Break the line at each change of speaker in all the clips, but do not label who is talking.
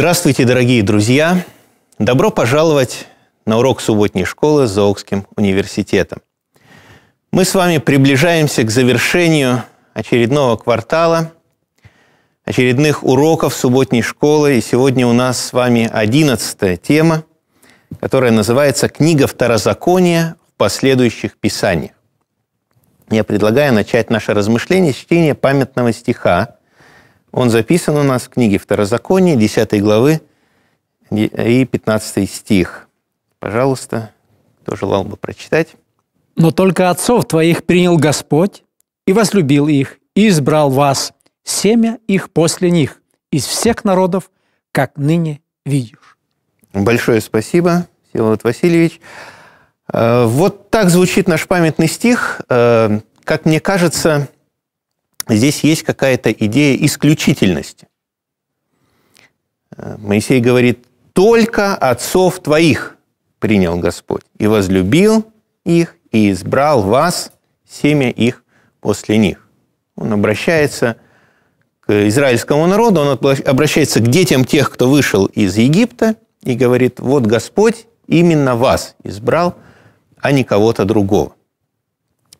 Здравствуйте, дорогие друзья! Добро пожаловать на урок субботней школы с Заокским университетом. Мы с вами приближаемся к завершению очередного квартала, очередных уроков субботней школы. И сегодня у нас с вами одиннадцатая тема, которая называется «Книга второзакония в последующих писаниях». Я предлагаю начать наше размышление с чтения памятного стиха – он записан у нас в книге Второзакония, 10 главы и 15 стих. Пожалуйста, кто желал бы прочитать.
«Но только отцов твоих принял Господь, и возлюбил их, и избрал вас, семя их после них, из всех народов, как ныне видишь».
Большое спасибо, Силовод Васильевич. Э, вот так звучит наш памятный стих. Э, как мне кажется, здесь есть какая-то идея исключительности. Э, Моисей говорит, только отцов твоих принял Господь, и возлюбил их, и избрал вас, семя их после них. Он обращается к израильскому народу, он обращается к детям тех, кто вышел из Египта, и говорит, вот Господь именно вас избрал, а не кого-то другого.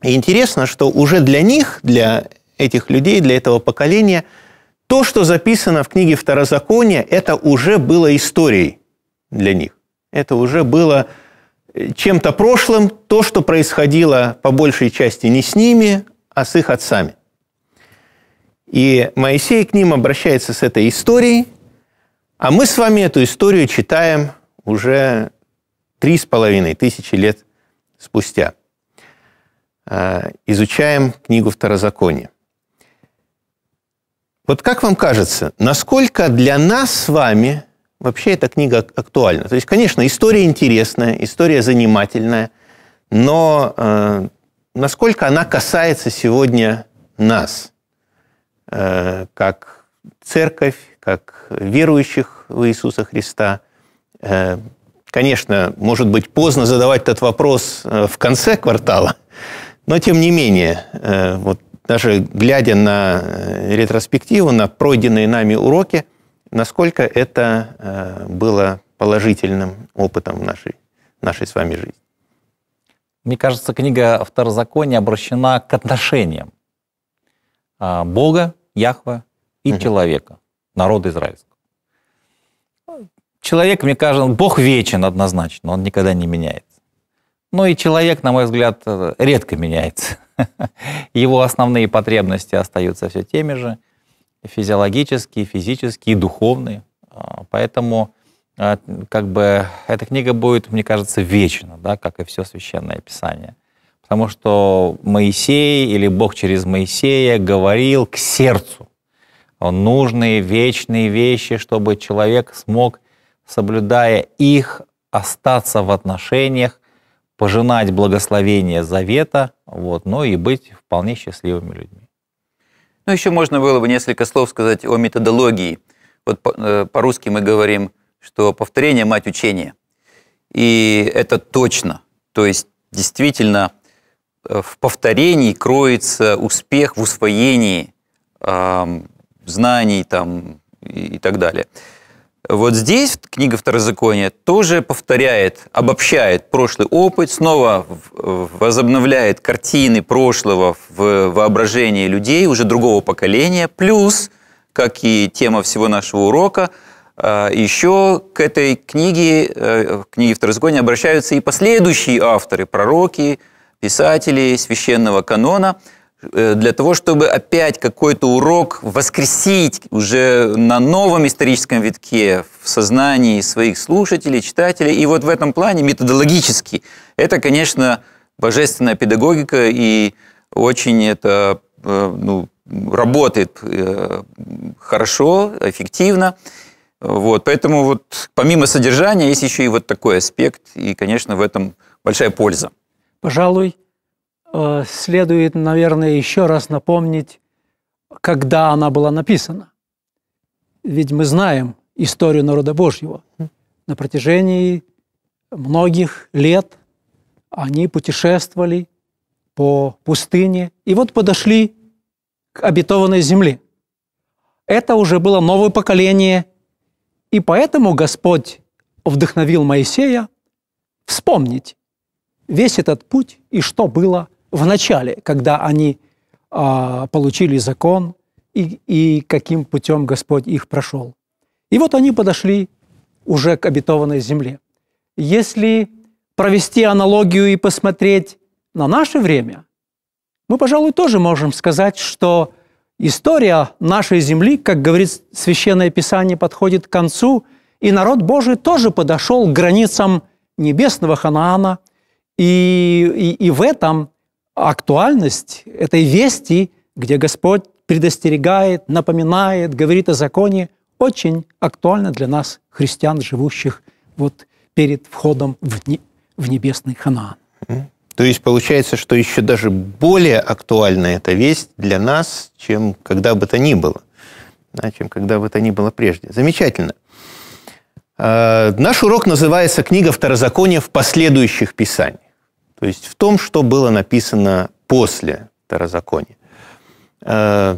И интересно, что уже для них, для этих людей, для этого поколения, то, что записано в книге Второзакония, это уже было историей для них. Это уже было э, чем-то прошлым, то, что происходило по большей части не с ними, а с их отцами. И Моисей к ним обращается с этой историей, а мы с вами эту историю читаем уже три с половиной тысячи лет спустя. Э, изучаем книгу Второзакония. Вот как вам кажется, насколько для нас с вами вообще эта книга актуальна? То есть, конечно, история интересная, история занимательная, но э, насколько она касается сегодня нас, э, как церковь, как верующих в Иисуса Христа? Э, конечно, может быть, поздно задавать этот вопрос э, в конце квартала, но тем не менее, э, вот даже глядя на э, ретроспективу, на пройденные нами уроки, насколько это э, было положительным опытом в нашей, нашей с вами жизни.
Мне кажется, книга «Второзаконие» обращена к отношениям а, Бога, Яхва и угу. человека, народа израильского. Человек, мне кажется, Бог вечен однозначно, он никогда не меняет. Ну и человек, на мой взгляд, э, редко меняется. Его основные потребности остаются все теми же, физиологические, физические, духовные. А, поэтому а, как бы эта книга будет, мне кажется, вечна, да, как и все священное писание. Потому что Моисей или Бог через Моисея говорил к сердцу нужные вечные вещи, чтобы человек смог, соблюдая их, остаться в отношениях пожинать благословение завета, вот, но и быть вполне счастливыми людьми.
Ну, еще можно было бы несколько слов сказать о методологии. Вот э, по-русски мы говорим, что повторение – мать учения. И это точно. То есть действительно э, в повторении кроется успех в усвоении э, знаний там, и, и так далее. Вот здесь книга Второзакония тоже повторяет, обобщает прошлый опыт, снова возобновляет картины прошлого в воображении людей уже другого поколения, плюс, как и тема всего нашего урока, э, еще к этой книге, к э, книге Второзакония обращаются и последующие авторы, пророки, писатели священного канона – Э, для того, чтобы опять какой-то урок воскресить уже на новом историческом витке в сознании своих слушателей, читателей. И вот в этом плане методологически это, конечно, божественная педагогика, и очень это э, ну, работает э, хорошо, эффективно. Вот, поэтому вот помимо содержания есть еще и вот такой аспект, и, конечно, в этом большая польза.
Пожалуй, Э, следует, наверное, еще раз напомнить, когда она была написана. Ведь мы знаем историю народа Божьего. На протяжении многих лет они путешествовали по пустыне и вот подошли к обетованной земле. Это уже было новое поколение, и поэтому Господь вдохновил Моисея вспомнить весь этот путь и что было – в начале, когда они а, получили закон и, и каким путем Господь их прошел. И вот они подошли уже к обетованной земле. Если провести аналогию и посмотреть на наше время, мы, пожалуй, тоже можем сказать, что история нашей земли, как говорит Священное Писание, подходит к концу, и народ Божий тоже подошел к границам небесного Ханаана, и, и, и в этом актуальность этой вести, где Господь предостерегает, напоминает, говорит о законе, очень актуальна для нас, христиан, живущих вот перед входом в, не, в небесный Ханаан.
То есть получается, что еще даже более актуальна эта весть для нас, чем когда бы то ни было, да, чем когда бы то ни было прежде. Замечательно. Э наш урок называется «Книга второзакония в последующих писаниях» то есть в том, что было написано после Второзакония. Э,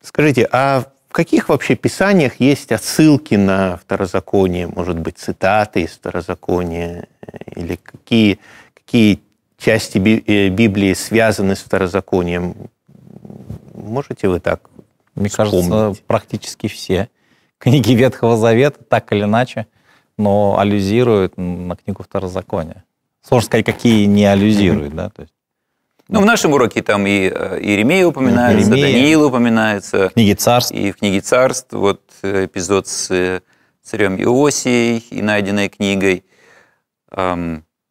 скажите, а в каких вообще писаниях есть отсылки на Второзаконие, может быть, цитаты из Второзакония, или какие, какие части э, Библии связаны с Второзаконием? Можете вы так Мне вспомнить? кажется, практически все книги Ветхого
Завета так или иначе, но аллюзируют на книгу Второзакония сложно сказать, какие не аллюзируют, mm-hmm. да, то есть.
Ну, в нашем уроке там и э, Иеремия упоминается, Иеремия, Даниил упоминается. Книги царств. И в книге царств, вот э, эпизод с э, царем Иосией и найденной книгой.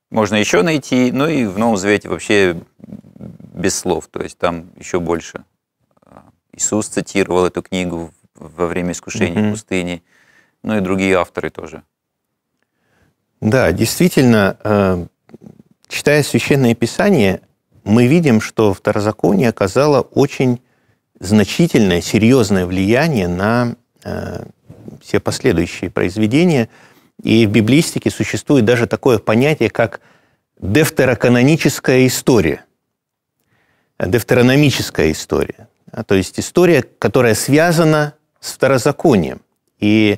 Можно еще найти, ну и в Новом Завете вообще без слов, то есть там еще больше. Иисус цитировал эту книгу во время искушения mm-hmm. в пустыне, ну и другие авторы тоже.
Да, действительно, Читая Священное Писание, мы видим, что второзаконие оказало очень значительное, серьезное влияние на э, все последующие произведения. И в библистике существует даже такое понятие, как девтероканоническая история, девтерономическая история, а, то есть история, которая связана с второзаконием. И э,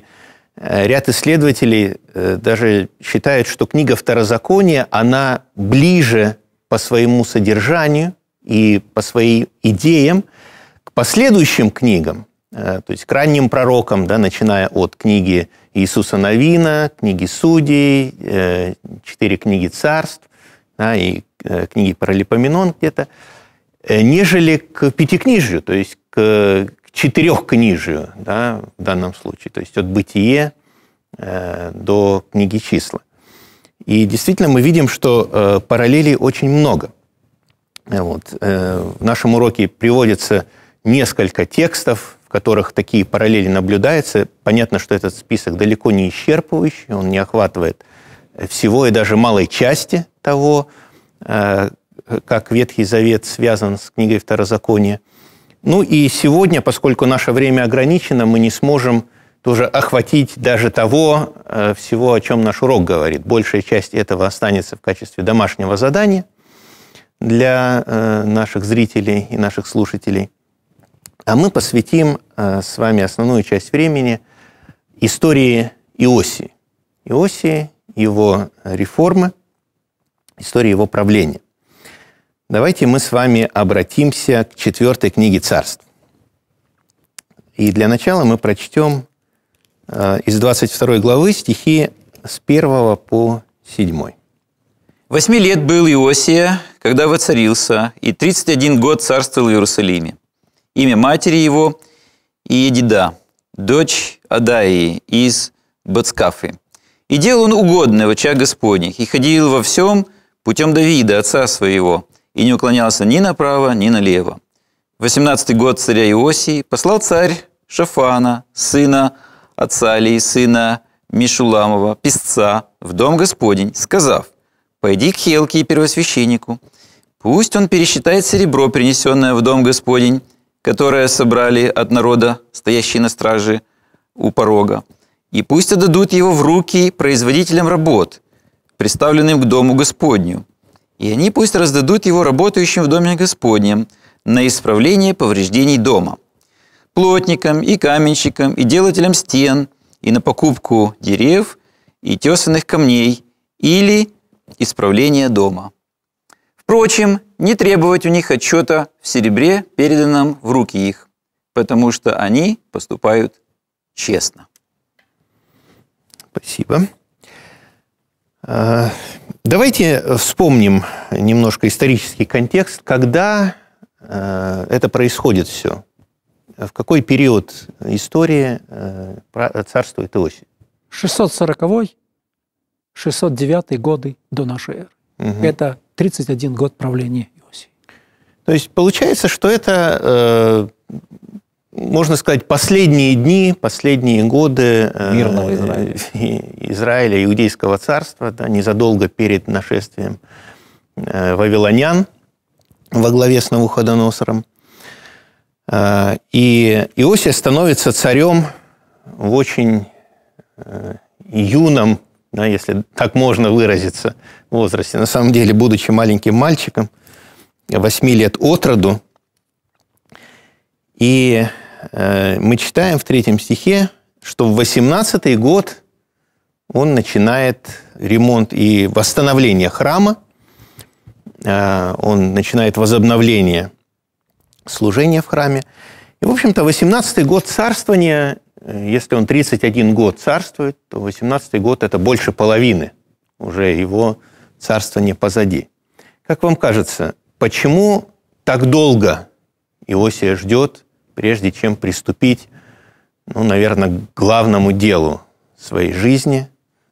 Э, ряд исследователей э, даже считают, что книга второзакония она ближе по своему содержанию и по своим идеям к последующим книгам, э, то есть к ранним пророкам, да, начиная от книги Иисуса Новина, книги Судей, четыре книги Царств да, и книги Паралипоменон где-то, нежели к Пятикнижию, то есть к четырехкнижию да, в данном случае, то есть от бытия э, до книги числа. И действительно мы видим, что э, параллелей очень много. Э, вот. в нашем уроке приводится несколько текстов, в которых такие параллели наблюдаются. Понятно, что этот список далеко не исчерпывающий, он не охватывает всего и даже малой части того, как Ветхий Завет связан с книгой Второзакония – ну и сегодня, поскольку наше время ограничено, мы не сможем тоже охватить даже того э, всего, о чем наш урок говорит. Большая часть этого останется в качестве домашнего задания для э, наших зрителей и наших слушателей. А мы посвятим э, с вами основную часть времени истории Иосии. Иосии, его реформы, истории его правления. Давайте мы с вами обратимся к четвертой книге царств. И для начала мы прочтем э, из 22 главы стихи с 1 по 7. «Восьми
лет был Иосия, когда воцарился, и 31 год царствовал в Иерусалиме. Имя матери его – Иедида, дочь Адаии из Бацкафы. И делал он угодное в очах Господних, и ходил во всем путем Давида, отца своего, и не уклонялся ни направо, ни налево. В 18 год царя Иосии послал царь Шафана, сына Ацалии, сына Мишуламова, писца, в дом Господень, сказав, «Пойди к Хелке и первосвященнику, пусть он пересчитает серебро, принесенное в дом Господень, которое собрали от народа, стоящие на страже у порога, и пусть отдадут его в руки производителям работ, представленным к дому Господню, и они пусть раздадут его работающим в доме Господнем на исправление повреждений дома, плотникам и каменщикам и делателям стен, и на покупку дерев и тесанных камней или исправление дома. Впрочем, не требовать у них отчета в серебре, переданном в руки их, потому что они поступают честно.
Спасибо. А, Давайте э, вспомним немножко исторический контекст, когда э, это происходит все. В какой период истории э, царствует Иосиф?
640 609 годы до нашей эры. Угу. Это 31 год правления Иосифа.
То есть получается, что это можно сказать, последние дни, последние годы э, мирного Израиля, Израиля иудейского царства, да, незадолго перед нашествием э, вавилонян во главе с Навуходоносором. Э, и Иосия становится царем в очень юном, да, если так можно выразиться, возрасте. На самом деле, будучи маленьким мальчиком, 8 лет от роду, и Э, мы читаем в третьем стихе, что в 18-й год он начинает ремонт и восстановление храма, э, он начинает возобновление служения в храме. И, в общем-то, 18-й год царствования, э, если он 31 год царствует, то 18-й год – это больше половины уже его царствования позади. Как вам кажется, почему так долго Иосия ждет прежде чем приступить, ну, наверное, к главному делу своей жизни,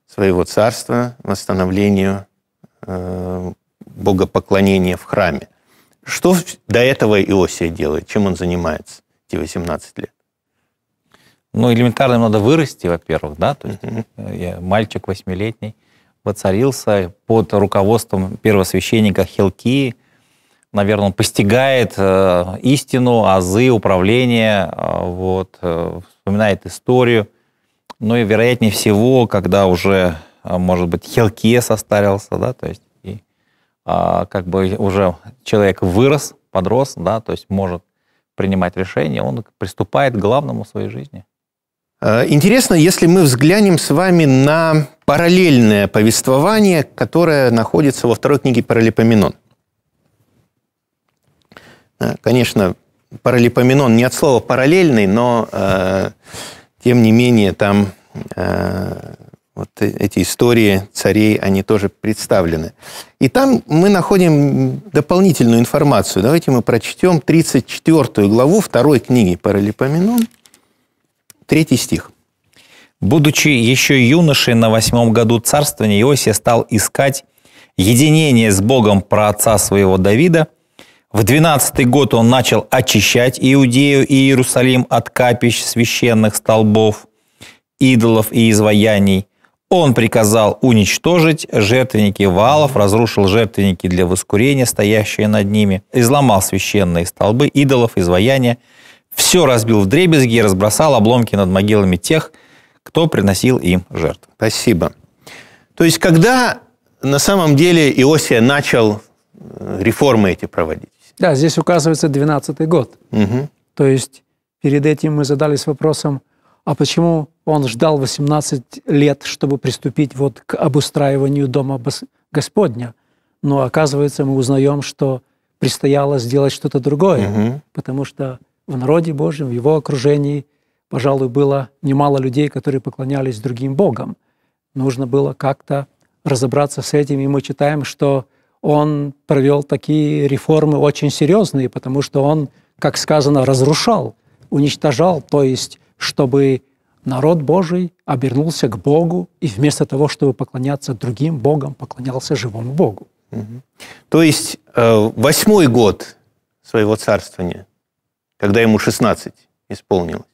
своего царства, восстановлению э, богопоклонения в храме. Что до этого Иосия делает? Чем он занимается эти 18 лет?
Ну, элементарно надо вырасти, во-первых, да, то есть mm-hmm. я мальчик восьмилетний воцарился под руководством первосвященника Хелкии, наверное, он постигает э, истину, азы управления, э, вот, э, вспоминает историю. Ну и, вероятнее всего, когда уже, э, может быть, Хелке состарился, да, то есть и, э, как бы уже человек вырос, подрос, да, то есть может принимать
решения, он приступает к главному в своей жизни. Э, интересно, если мы взглянем с вами на параллельное повествование, которое находится во второй книге Паралипоменон. Э, конечно, паралипоменон не от слова параллельный, но э, тем не менее там э, вот э, эти истории царей, они тоже представлены. И там мы находим дополнительную информацию. Давайте мы прочтем 34 главу второй книги Паралипоменон, третий стих. «Будучи
еще юношей на восьмом году царствования, Иосия стал искать единение с Богом про отца своего Давида, в 12 год он начал очищать Иудею и Иерусалим от капищ священных столбов, идолов и изваяний. Он приказал уничтожить жертвенники валов, разрушил жертвенники для воскурения, стоящие над ними, изломал священные столбы, идолов, изваяния, все разбил в дребезги и разбросал обломки над могилами тех, кто приносил
им жертву. Спасибо. То есть, когда на самом деле Иосия начал э, реформы эти проводить,
да, здесь указывается 12 год. Угу. То есть перед этим мы задались вопросом, а почему он ждал 18 лет, чтобы приступить вот к обустраиванию Дома Господня? Но оказывается, мы узнаем, что предстояло сделать что-то другое, угу. потому что в народе Божьем, в его окружении, пожалуй, было немало людей, которые поклонялись другим богам. Нужно было как-то разобраться с этим, и мы читаем, что он провел такие реформы очень серьезные, потому что он, как сказано, разрушал, уничтожал, то есть, чтобы народ Божий обернулся к Богу и вместо того, чтобы поклоняться другим Богам, поклонялся живому Богу. Угу.
То есть э, восьмой год своего царствования, когда ему 16 исполнилось,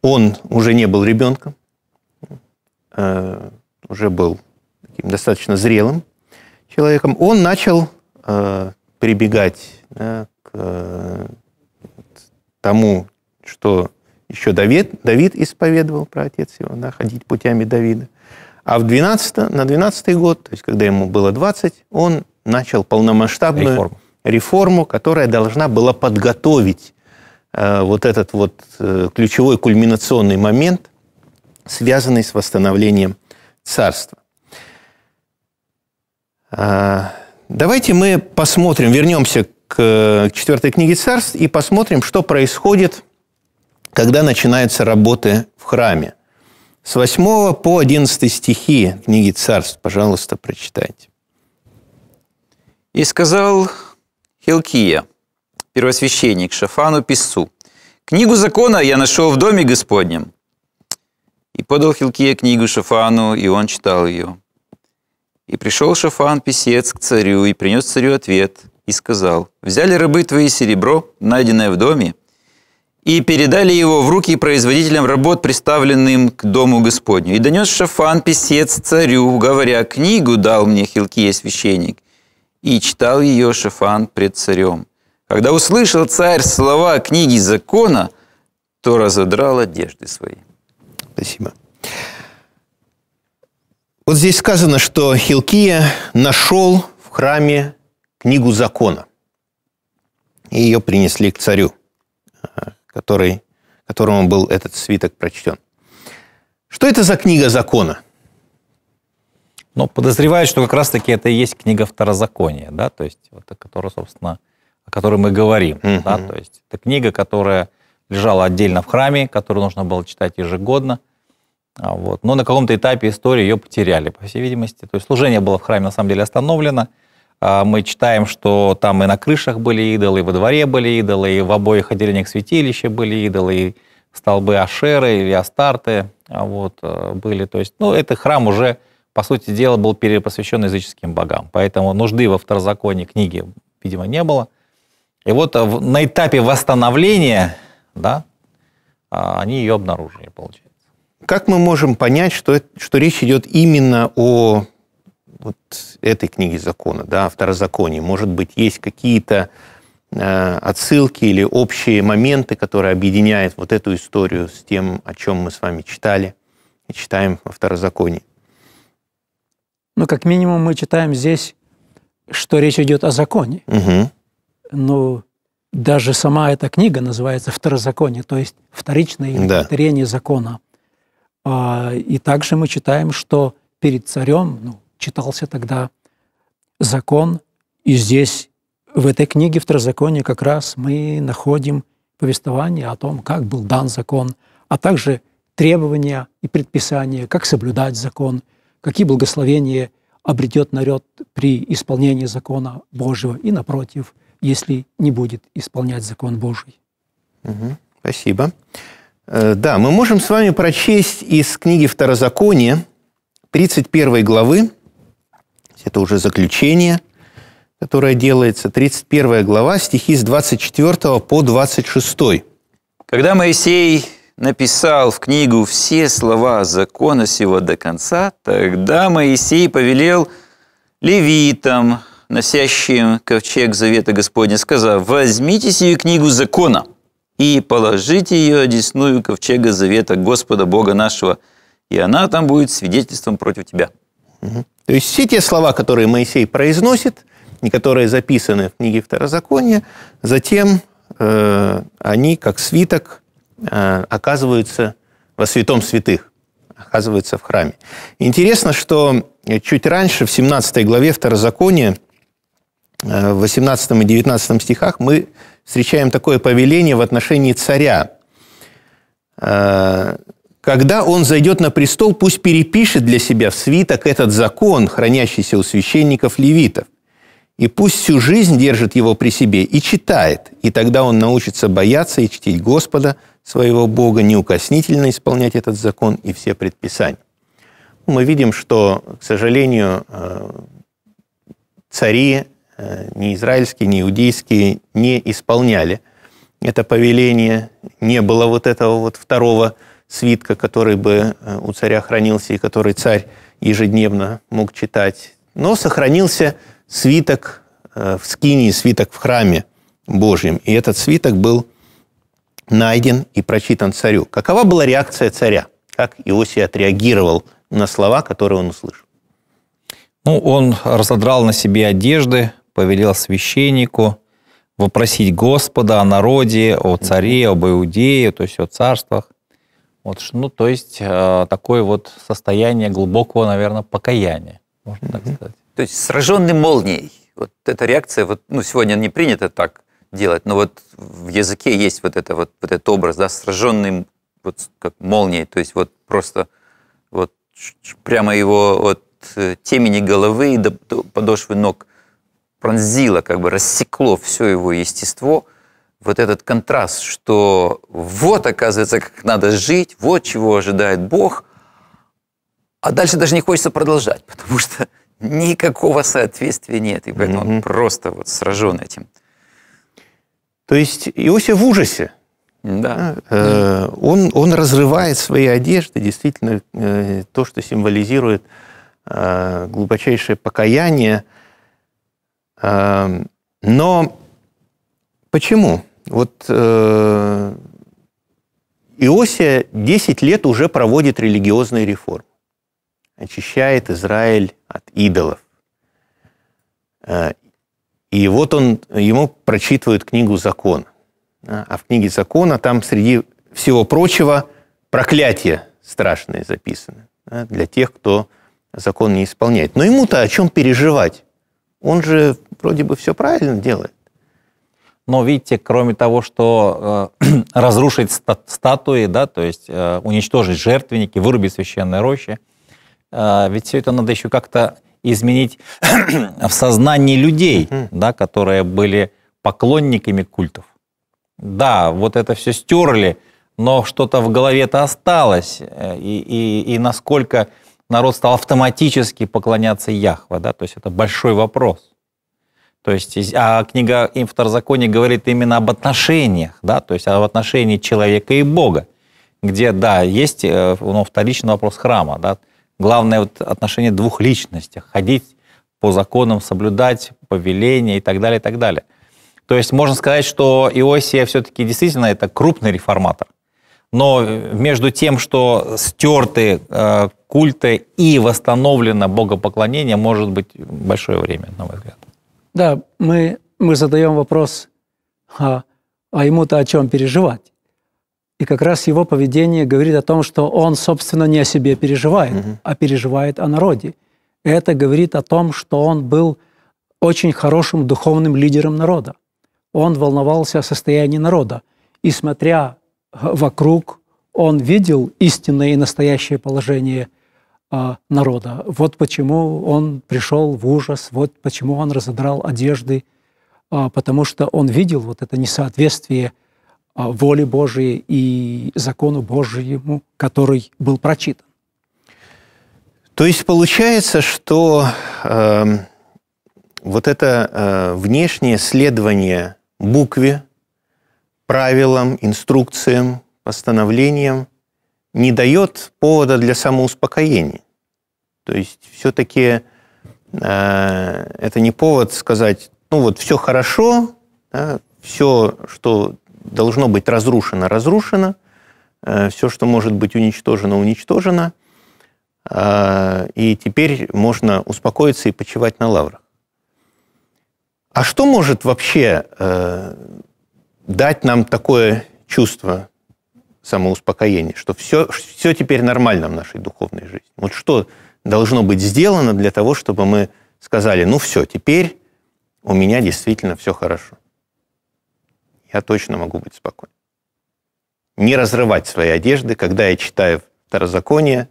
он уже не был ребенком, э, уже был таким достаточно зрелым, человеком, он начал э, прибегать да, к э, тому, что еще Давид, Давид исповедовал про отец его, да, ходить путями Давида. А в 12, на 12 год, то есть когда ему было 20, он начал полномасштабную реформу, реформу которая должна была подготовить э, вот этот вот э, ключевой кульминационный момент, связанный с восстановлением царства. А, давайте мы посмотрим, вернемся к э, четвертой книге царств и посмотрим, что происходит, когда начинаются работы в храме. С 8 по 11 стихи книги царств, пожалуйста, прочитайте.
«И сказал Хилкия, первосвященник Шафану Писцу, «Книгу закона я нашел в доме Господнем». И подал Хилкия книгу Шафану, и он читал ее. И пришел Шафан, писец, к царю, и принес царю ответ, и сказал, «Взяли рабы твои серебро, найденное в доме, и передали его в руки производителям работ, приставленным к дому Господню. И донес Шафан, писец, царю, говоря, «Книгу дал мне Хилкия, священник». И читал ее Шафан пред царем. Когда услышал царь слова книги закона, то разодрал одежды свои.
Спасибо. Вот здесь сказано, что Хилкия нашел в храме книгу закона. И ее принесли к царю, э, который, которому был этот свиток прочтен. Что это за книга закона? Ну, подозреваю, что как раз-таки это и есть
книга второзакония, да, то есть, вот, о которой, собственно, о которой мы говорим, mm-hmm. да, то есть, это книга, которая лежала отдельно в храме, которую нужно было читать ежегодно – а, вот. Но на каком-то этапе истории ее потеряли, по всей видимости. То есть служение было в храме на самом деле остановлено. А, мы читаем, что там и на крышах были идолы, и во дворе были идолы, и в обоих отделениях святилища были идолы, и столбы Ашеры и Астарты а вот, э, были. То есть, ну, этот храм уже, по сути дела, был перепосвящен языческим богам. Поэтому нужды во второзаконии книги, видимо, не было. И вот э, на этапе восстановления, да,
они ее обнаружили, получается. Как мы можем понять, что, что речь идет именно о вот этой книге закона, да, о второзаконии? Может быть, есть какие-то э, отсылки или общие моменты, которые объединяют вот эту историю с тем, о чем мы с вами читали и читаем во второзаконии?
Ну, как минимум, мы читаем здесь, что речь идет о законе. Угу. Ну, даже сама эта книга называется «Второзаконие», то есть вторичное да. повторение закона. А, и также мы читаем, что перед царем ну, читался тогда закон, и здесь, в этой книге Второзакония, как раз мы находим повествование о том, как был дан закон, а также требования и предписания, как соблюдать закон, какие благословения обретет народ при исполнении закона Божьего и, напротив, если не будет исполнять закон Божий. Угу,
спасибо. Э, да, мы можем с вами прочесть из книги Второзакония 31 главы, это уже заключение, которое делается, 31 глава, стихи с 24 по 26. Когда Моисей написал в книгу все слова
закона сего до конца, тогда Моисей повелел левитам, носящим ковчег Завета Господня, сказав, «Возьмите сию книгу закона» – и положите ее одесную ковчега завета Господа Бога нашего,
и она там будет свидетельством против тебя». Угу. То есть все те слова, которые Моисей произносит, и которые записаны в книге Второзакония, затем э, они, как свиток, э, оказываются во святом святых, оказываются в храме. Интересно, что чуть раньше, в 17 главе Второзакония, Э, в 18 и 19 стихах мы встречаем такое повеление в отношении царя. Э, «Когда он зайдет на престол, пусть перепишет для себя в свиток этот закон, хранящийся у священников левитов, и пусть всю жизнь держит его при себе и читает, и тогда он научится бояться и чтить Господа, своего Бога, неукоснительно исполнять этот закон и все предписания». Мы видим, что, к сожалению, э, цари Э, ни израильские, ни иудейские не исполняли это повеление, не было вот этого вот второго свитка, который бы э, у царя хранился и который царь ежедневно мог читать. Но сохранился свиток э, в скинии, свиток в храме Божьем. И этот свиток был найден и прочитан царю. Какова была реакция царя? Как Иосия отреагировал на слова, которые он услышал?
Ну, он разодрал на себе одежды, повелел священнику вопросить Господа о народе, о царе, об Иудее, то есть о царствах. Вот, ну, то есть э, такое вот состояние глубокого, наверное, покаяния,
можно так сказать. То есть сраженный молнией. Вот эта реакция, вот, ну, сегодня не принято так делать, но вот в языке есть вот, это, вот, вот этот образ, да, сраженный вот как молнией, то есть вот просто вот прямо его от э, темени головы до, до подошвы ног – пронзило, как бы рассекло все его естество, вот этот контраст, что вот, оказывается, как надо жить, вот чего ожидает Бог, а дальше даже не хочется продолжать, потому что никакого соответствия
нет, и поэтому mm-hmm. он просто вот сражен этим. То есть Иосиф в ужасе. Да. Э, он, он разрывает свои одежды, действительно, э, то, что символизирует э, глубочайшее покаяние – Эм, но почему? Вот э, Иосия 10 лет уже проводит религиозные реформы. Очищает Израиль от идолов. Э, и вот он, ему прочитывают книгу закона. А, а в книге закона там среди всего прочего проклятия страшные записаны для тех, кто закон не исполняет. Но ему-то о чем переживать? Он же вроде бы все правильно делает.
Но видите, кроме того, что э, разрушить ста- статуи, да, то есть э, уничтожить жертвенники, вырубить священные рощи, э, ведь все это надо еще как-то изменить в сознании людей, mm-hmm. да, которые были поклонниками культов. Да, вот это все стерли, но что-то в голове-то осталось, э, и, и, и насколько народ стал автоматически поклоняться Яхва, да, то есть это большой вопрос. То есть а книга «Им второзаконие» говорит именно об отношениях, да, то есть об отношении человека и Бога, где, да, есть э, ну, вторичный вопрос храма, да, главное вот отношение двух личностей, ходить по законам, соблюдать повеления и так далее, и так далее. То есть можно сказать, что Иосия все-таки действительно это крупный реформатор. Но между тем, что стерты э, культы и восстановлено богопоклонение, может быть большое время, на мой взгляд.
Да, мы, мы задаем вопрос, а, а ему-то о чем переживать? И как раз его поведение говорит о том, что он, собственно, не о себе переживает, угу. а переживает о народе. это говорит о том, что он был очень хорошим духовным лидером народа. Он волновался о состоянии народа. И смотря э, вокруг, он видел истинное и настоящее положение а, народа. Вот почему он пришел в ужас, вот почему он разодрал одежды, а, потому что он видел вот это несоответствие а, воли Божией и закону Божьему, который был прочитан.
То есть получается, что э, вот это э, внешнее следование букве, правилам, инструкциям, постановлениям – не дает повода для самоуспокоения. То есть все-таки э, это не повод сказать, ну вот все хорошо, да, все, что должно быть разрушено, разрушено, э, все, что может быть уничтожено, уничтожено, э, и теперь можно успокоиться и почивать на лаврах. А что может вообще э, дать нам такое чувство самоуспокоение, что все, все теперь нормально в нашей духовной жизни. Вот что должно быть сделано для того, чтобы мы сказали, ну все, теперь у меня действительно все хорошо. Я точно могу быть спокоен. Не разрывать свои одежды, когда я читаю Второзаконие,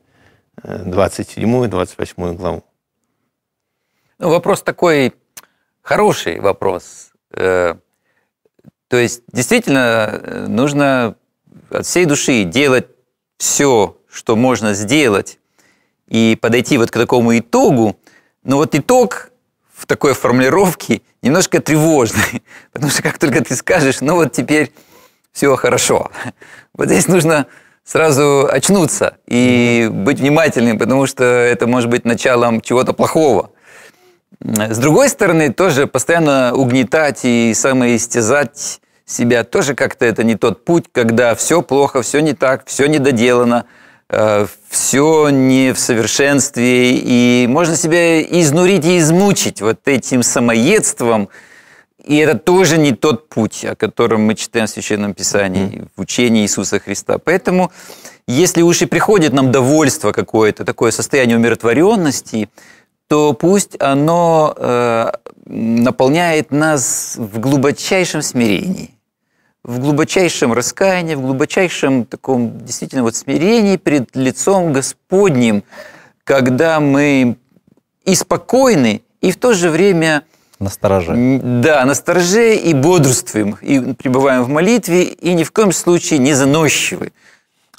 27-28 э, главу. Ну, вопрос такой
хороший вопрос. Э, то есть действительно э, нужно от всей души делать все, что можно сделать, и подойти вот к такому итогу, но вот итог в такой формулировке немножко тревожный, потому что как только ты скажешь, ну вот теперь все хорошо, вот здесь нужно сразу очнуться и быть внимательным, потому что это может быть началом чего-то плохого. С другой стороны, тоже постоянно угнетать и самоистязать себя, тоже как-то это не тот путь, когда все плохо, все не так, все недоделано, э, все не в совершенстве, и можно себя изнурить и измучить вот этим самоедством, и это тоже не тот путь, о котором мы читаем в Священном Писании, в учении Иисуса Христа. Поэтому, если уж и приходит нам довольство какое-то, такое состояние умиротворенности, то пусть оно э, наполняет нас в глубочайшем смирении в глубочайшем раскаянии, в глубочайшем таком действительно вот смирении перед лицом Господним, когда мы и спокойны, и в то же время... Настороже. Да, настороже и бодрствуем, и пребываем в молитве, и ни в коем случае не заносчивы.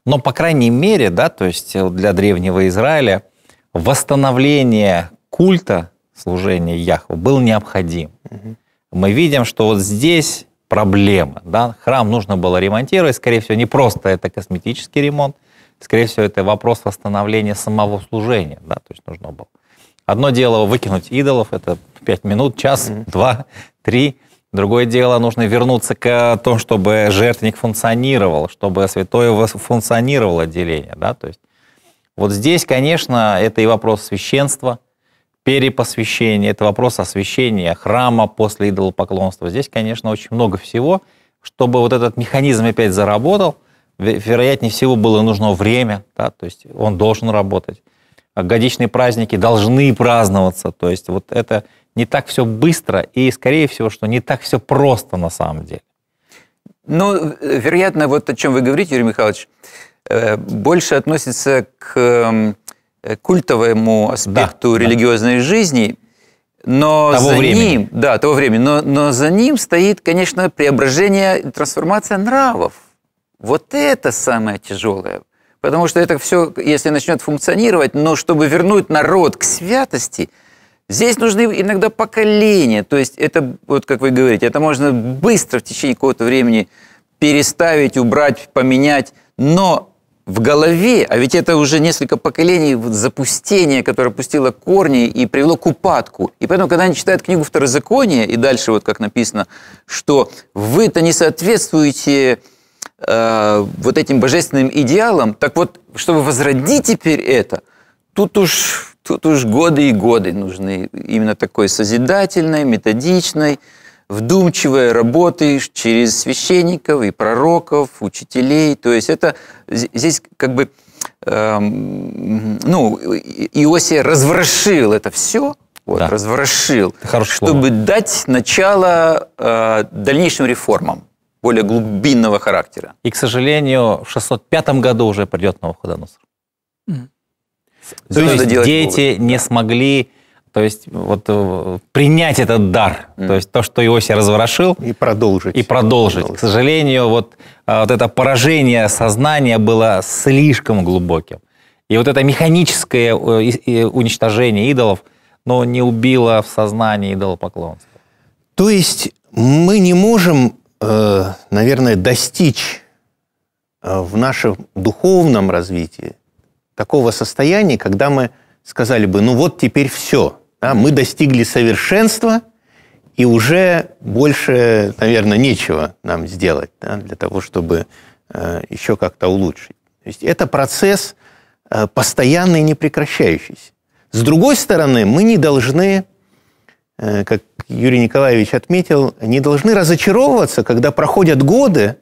Но, по крайней
мере, да, то
есть э, для
древнего Израиля восстановление культа служения Яхве был необходим. Угу. Мы видим, что вот здесь проблема. Да? Храм нужно было ремонтировать, скорее всего, не просто это косметический ремонт, скорее всего, это вопрос восстановления самого служения, да, то есть нужно было. Одно дело выкинуть идолов, это 5 минут, час, mm-hmm. два, три. Другое дело, нужно вернуться к тому, чтобы жертвенник функционировал, чтобы святое функционировало отделение, да, то есть вот здесь, конечно, это и вопрос священства – перепосвящение, это вопрос освящения храма после идолопоклонства. Здесь, конечно, очень много всего. Чтобы вот этот механизм опять заработал, вероятнее всего было нужно время, да, то есть он должен работать. А годичные праздники должны праздноваться, то есть вот это не так все быстро и, скорее всего, что не так все просто на самом деле.
Ну, вероятно, вот о чем вы говорите, Юрий Михайлович, э, больше относится к эм, Э, культовому аспекту да, религиозной да. жизни, но того за времени. ним, да, того времени, но, но за ним стоит, конечно, преображение, трансформация нравов. Вот это самое тяжелое. Потому что это все, если начнет функционировать, но чтобы вернуть народ к святости, здесь нужны иногда поколения. То есть это, вот как вы говорите, это можно быстро в течение какого-то времени переставить, убрать, поменять, но в голове, а ведь это уже несколько поколений запустения, которое пустило корни и привело к упадку. И поэтому, когда они читают книгу Второзакония, и дальше вот как написано, что вы-то не соответствуете э, вот этим божественным идеалам, так вот, чтобы возродить теперь это, тут уж, тут уж годы и годы нужны именно такой созидательной, методичной, вдумчиво работаешь через священников и пророков, учителей. То есть это здесь как бы, эм, ну, Иосия разворошил это все, вот, да. разворошил, чтобы слово. дать начало э, дальнейшим реформам более глубинного характера.
И, к сожалению, в 605 году уже придет Новоходоносор. Mm.
То, То есть дети
повод. не смогли то есть вот э, принять этот дар, mm. то есть то, что Иосиф разворошил. И продолжить. И продолжить. продолжить. К сожалению, вот, а, вот это поражение сознания было слишком глубоким. И вот это механическое э, уничтожение идолов, но не убило в сознании
идолопоклонства. То есть мы не можем, э, наверное, достичь в нашем духовном развитии такого состояния, когда мы сказали бы, ну вот теперь все, да, мы достигли совершенства, и уже больше, наверное, нечего нам сделать да, для того, чтобы э, еще как-то улучшить. То есть это процесс э, постоянный и непрекращающийся. С другой стороны, мы не должны, э, как Юрий Николаевич отметил, не должны разочаровываться, когда проходят годы,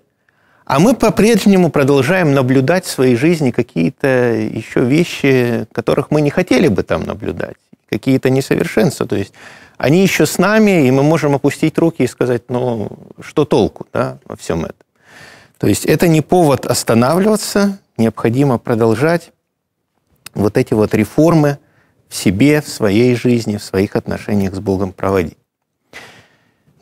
а мы по-прежнему продолжаем наблюдать в своей жизни какие-то еще вещи, которых мы не хотели бы там наблюдать какие-то несовершенства. То есть они еще с нами, и мы можем опустить руки и сказать, ну, что толку да, во всем этом. То есть это не повод останавливаться, необходимо продолжать вот эти вот реформы в себе, в своей жизни, в своих отношениях с Богом проводить.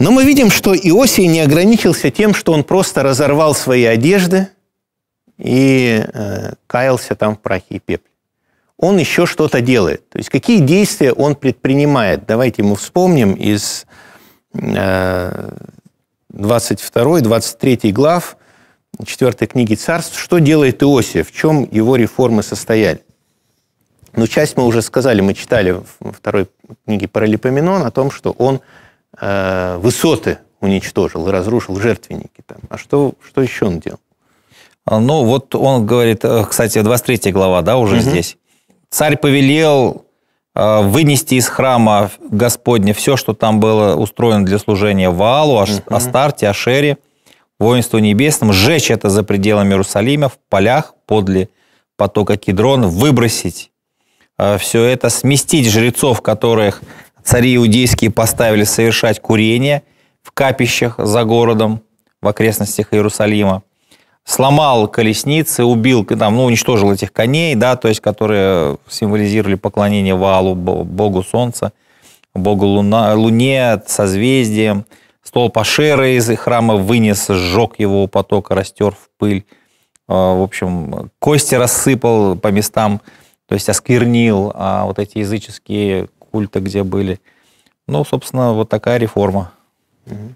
Но мы видим, что Иосия не ограничился тем, что он просто разорвал свои одежды и э, каялся там в прахе и пепле он еще что-то делает. То есть какие действия он предпринимает? Давайте мы вспомним из 22-23 э, глав 4 книги царств, что делает Иосиф, в чем его реформы состояли. Ну, часть мы уже сказали, мы читали в второй книге Паралипоменон о том, что он э, высоты уничтожил и разрушил жертвенники. Там. А что, что еще он делал? А, ну, вот он говорит, э, кстати, 23 глава, да, уже угу. здесь
царь повелел э, вынести из храма Господня все, что там было устроено для служения Валу, Аш, угу. Астарте, Ашере, воинству небесному, сжечь это за пределами Иерусалима, в полях, подле потока Кедрон, выбросить э, все это, сместить жрецов, которых цари иудейские поставили совершать курение в капищах за городом, в окрестностях Иерусалима, сломал колесницы, убил, там, ну, уничтожил этих коней, да, то есть, которые символизировали поклонение Валу, богу солнца, богу луна, луне, созвездиям. Столб Ашеры из их храма вынес, сжег его у потока, растер в пыль. А, в общем, кости рассыпал по местам, то есть осквернил а вот эти языческие культы, где были. Ну, собственно,
вот такая реформа. Mm-hmm.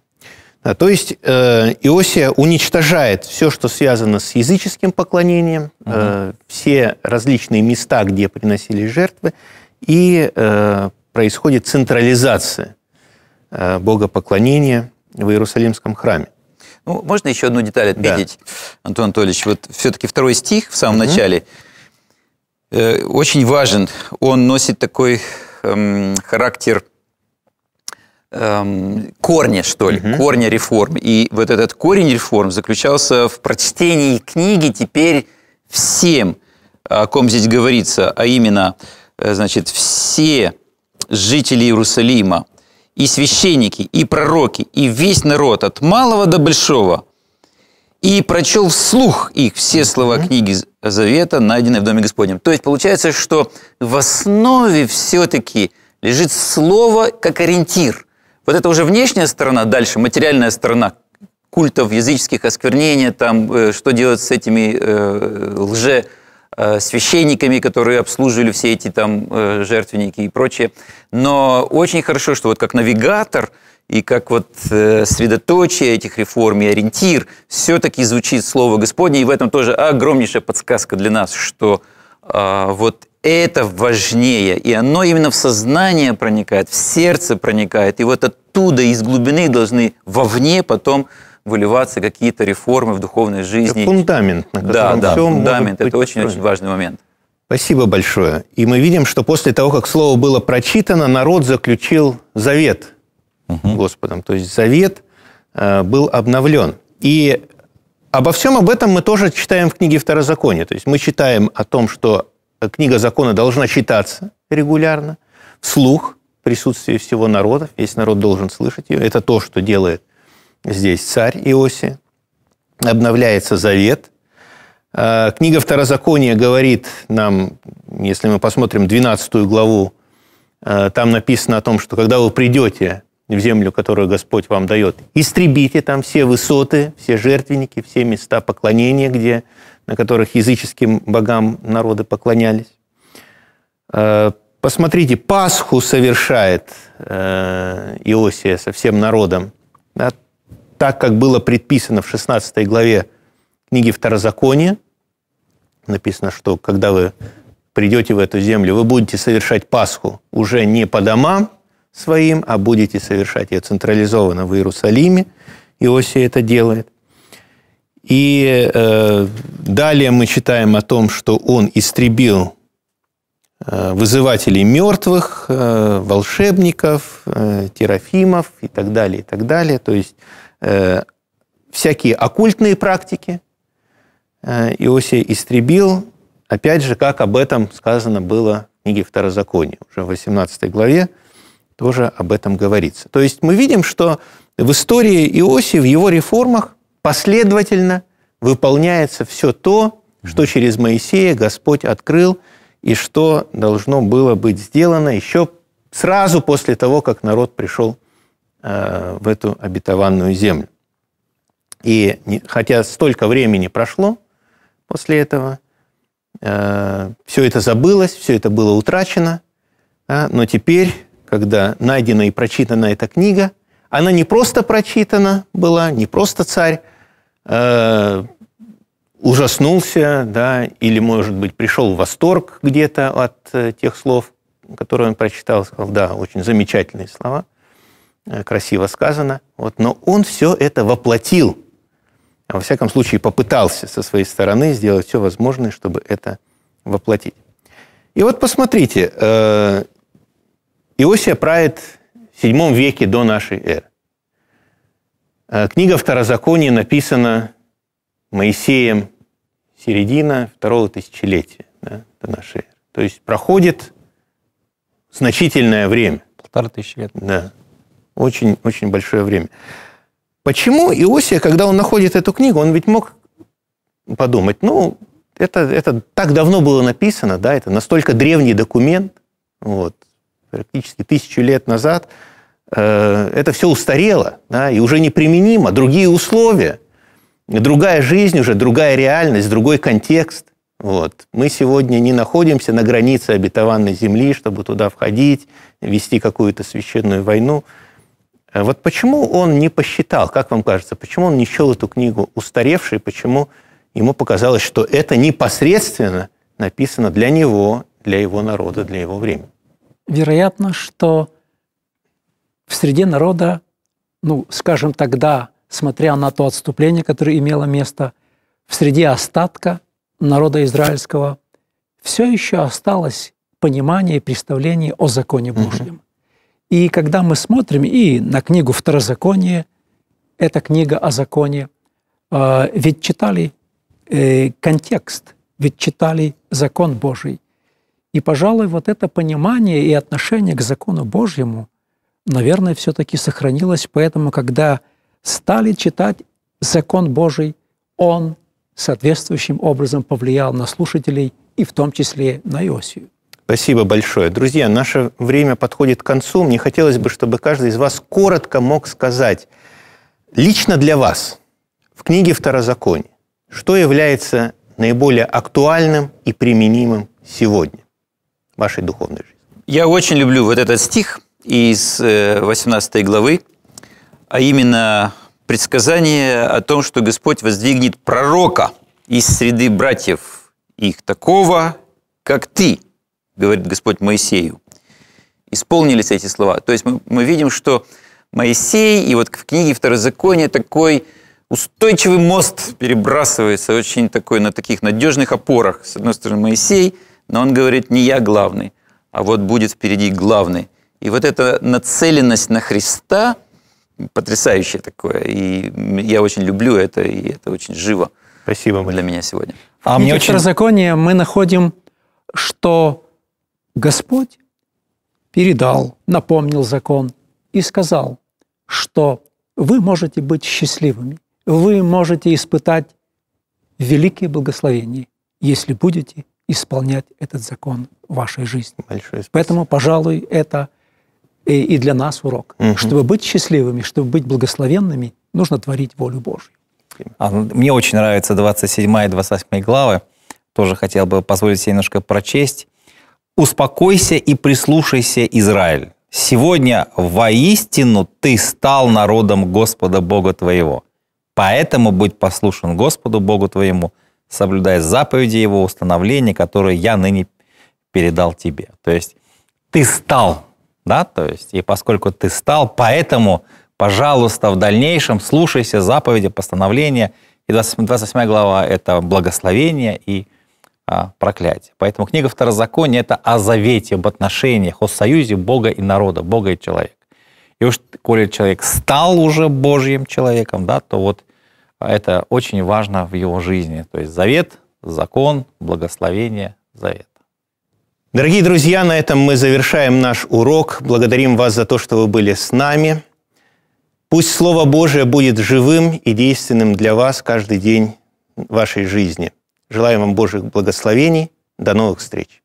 Да, то есть э, Иосия уничтожает все, что связано с языческим поклонением, э, все различные места, где приносились жертвы, и э, происходит централизация э, богопоклонения в Иерусалимском храме. Ну, можно еще одну деталь отметить,
да. Антон Анатольевич? Вот все-таки второй стих в самом угу. начале э, очень важен. Он носит такой э, характер эм, корня, что ли, угу. корня реформ. И вот этот корень реформ заключался в прочтении книги теперь всем, о ком здесь говорится, а именно, э, значит, все жители Иерусалима, и священники, и пророки, и весь народ от малого до большого, и прочел вслух их все слова книги Завета, найденные в Доме Господнем. То есть получается, что в основе все-таки лежит слово как ориентир – вот это уже внешняя сторона, дальше материальная сторона культов, языческих осквернений, там, э, что делать с этими э, лже э, священниками, которые обслуживали все эти там э, жертвенники и прочее. Но очень хорошо, что вот как навигатор и как вот средоточие этих реформ и ориентир все-таки звучит слово Господне, и в этом тоже огромнейшая подсказка для нас, что а, вот это важнее. И оно именно в сознание проникает, в сердце проникает. И вот оттуда, из глубины должны вовне потом выливаться какие-то реформы в духовной жизни. Это фундамент, на да, да, все фундамент. это очень-очень важный момент.
Спасибо большое. И мы видим, что после того, как слово было прочитано, народ заключил завет угу. Господом. То есть завет э, был обновлен. И обо всем об этом мы тоже читаем в книге Второзакония. То есть мы читаем о том, что Э, книга закона должна читаться регулярно, вслух, в всего народа. Весь народ должен слышать ее. Это то, что делает здесь царь Иосия. Обновляется завет. Э, книга Второзакония говорит нам, если мы посмотрим 12 главу, э, там написано о том, что когда вы придете в землю, которую Господь вам дает, истребите там все высоты, все жертвенники, все места поклонения, где на которых языческим богам народы поклонялись. Э, посмотрите, Пасху совершает э, Иосия со всем народом, да, так как было предписано в 16 главе книги Второзакония. Написано, что когда вы придете в эту землю, вы будете совершать Пасху уже не по домам своим, а будете совершать ее централизованно в Иерусалиме. Иосия это делает. И э, далее мы читаем о том, что он истребил э, вызывателей мертвых, э, волшебников, э, терафимов и так далее, и так далее. То есть э, всякие оккультные практики э, Иосия истребил, опять же, как об этом сказано было в книге Второзакония, уже в 18 главе тоже об этом говорится. То есть мы видим, что в истории Иосии, в его реформах последовательно выполняется все то, что через Моисея Господь открыл и что должно было быть сделано еще сразу после того, как народ пришел э, в эту обетованную землю. И хотя столько времени прошло после этого, э, все это забылось, все это было утрачено, а, но теперь, когда найдена и прочитана эта книга, она не просто прочитана была, не просто царь э, ужаснулся, да, или, может быть, пришел в восторг где-то от э, тех слов, которые он прочитал, сказал, да, очень замечательные слова, э, красиво сказано, вот, но он все это воплотил, а во всяком случае попытался со своей стороны сделать все возможное, чтобы это воплотить. И вот посмотрите, э, Иосия правит в 7 веке до нашей эры. Э, книга Второзакония написана Моисеем середина второго тысячелетия да, до нашей эры. То есть проходит значительное время. Полторы тысячи лет. Да. Очень, очень большое время. Почему Иосия, когда он находит эту книгу, он ведь мог подумать, ну, это, это так давно было написано, да, это настолько древний документ, вот, практически тысячу лет назад – Э, это все устарело да, и уже неприменимо. Другие условия, другая жизнь уже, другая реальность, другой контекст. Вот. Мы сегодня не находимся на границе обетованной земли, чтобы туда входить, вести какую-то священную войну. Э, вот почему он не посчитал, как вам кажется, почему он не счел эту книгу устаревшей, почему ему показалось, что это непосредственно написано для него, для его народа, для его времени?
Вероятно, что в среде народа, ну, скажем тогда, смотря на то отступление, которое имело место, в среде остатка народа израильского все еще осталось понимание и представление о законе Божьем. И когда мы смотрим и на книгу «Второзаконие», эта книга о законе, э, ведь читали э, контекст, ведь читали закон Божий. И, пожалуй, вот это понимание и отношение к закону Божьему – наверное, все-таки сохранилось. Поэтому, когда стали читать закон Божий, он соответствующим образом повлиял на слушателей и в том числе на Иосию.
Спасибо большое. Друзья, наше время подходит к концу. Мне хотелось бы, чтобы каждый из вас коротко мог сказать, лично для вас в книге Второзакония, что является наиболее актуальным и применимым сегодня в вашей духовной жизни?
Я очень люблю вот этот стих, из 18 э, главы, а именно предсказание о том, что Господь воздвигнет пророка из среды братьев их такого, как ты, говорит Господь Моисею. Исполнились эти слова. То есть мы, мы видим, что Моисей и вот в книге Второзакония такой устойчивый мост перебрасывается очень такой на таких надежных опорах. С одной стороны Моисей, но он говорит, не я главный, а вот будет впереди главный. И вот эта нацеленность на Христа потрясающее такое. И я очень люблю это, и это очень живо Спасибо, для меня сегодня. А мне очень. в очень...
второзаконии мы находим, что Господь передал, напомнил закон и сказал, что вы можете быть счастливыми, вы можете испытать великие благословения, если будете исполнять этот закон в вашей жизни. Большое спасибо. Поэтому, пожалуй, это – и, и для нас урок. Угу. Чтобы быть счастливыми, чтобы быть благословенными, нужно творить волю Божью.
А, ну, мне очень нравятся 27 и 28 главы. Тоже хотел бы позволить себе немножко прочесть. «Успокойся и прислушайся, Израиль. Сегодня воистину ты стал народом Господа Бога твоего. Поэтому будь послушен Господу Богу твоему, соблюдая заповеди Его установления, которые я ныне передал тебе». То есть ты стал да, то есть, и поскольку ты стал, поэтому, пожалуйста, в дальнейшем слушайся заповеди, постановления, и 28 глава – это благословение и а, проклятие. Поэтому книга Второзакония – это о завете, об отношениях, о союзе Бога и народа, Бога и человека. И уж, коли человек стал уже Божьим человеком, да, то вот это очень важно в
его жизни. То есть завет, закон, благословение, завет. Дорогие друзья, на этом мы завершаем наш урок. Благодарим вас за то, что вы были с нами. Пусть Слово Божие будет живым и действенным для вас каждый день вашей жизни. Желаем вам Божьих благословений. До новых встреч.